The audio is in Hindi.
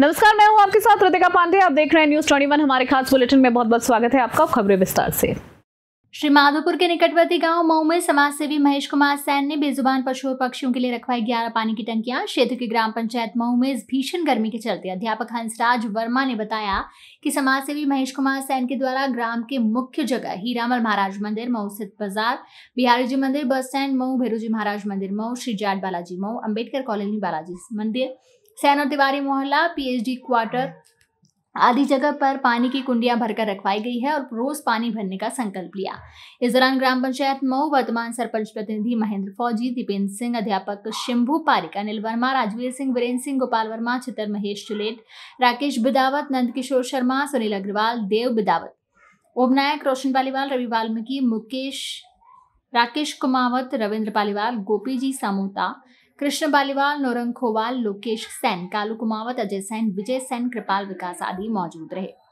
नमस्कार मैं हूं आपके साथ रतिका पांडे आप देख रहे हैं न्यूज ट्वेंटी हमारे खास बुलेटिन में बहुत बहुत स्वागत है आपका खबरें विस्तार से श्री माधोपुर के निकटवर्ती गांव मऊ में समाज सेवी महेश कुमार सैन ने बेजुबान पशु और पक्षियों के लिए रखवाई ग्यारह पानी की टंकियां क्षेत्र के ग्राम पंचायत मऊ में इस भीषण गर्मी के चलते अध्यापक हंसराज वर्मा ने बताया कि समाज सेवी महेश कुमार सैन के द्वारा ग्राम के मुख्य जगह हीरामल महाराज मंदिर मऊ स्थित बाजार बिहारी जी मंदिर बस स्टैंड मऊ भेरू जी महाराज मंदिर मऊ श्री जाट बालाजी मऊ अम्बेडकर कॉलोनी बालाजी मंदिर सैनो तिवारी मोहल्ला पीएचडी क्वार्टर आदि जगह पर पानी की कुंडियां भरकर रखवाई गई है और रोज पानी भरने का संकल्प लिया इस दौरान ग्राम पंचायत मऊ वर्तमान सरपंच प्रतिनिधि महेंद्र फौजी दीपेंद्र सिंह अध्यापक शिंभू पारिक अनिल वर्मा राजवीर सिंह वीरेंद्र सिंह गोपाल वर्मा छितर महेश चुलेट राकेश बिदावत नंदकिशोर शर्मा सुनील अग्रवाल देव बिदावत ओम नायक रोशन पालीवाल रवि वाल्मीकि मुकेश राकेश कुमावत रविंद्र पालीवाल गोपी जी सामोता कृष्ण बालीवाल नोरंग खोवाल लोकेश सैन कालू कुमावत अजय सैन विजय सैन कृपाल विकास आदि मौजूद रहे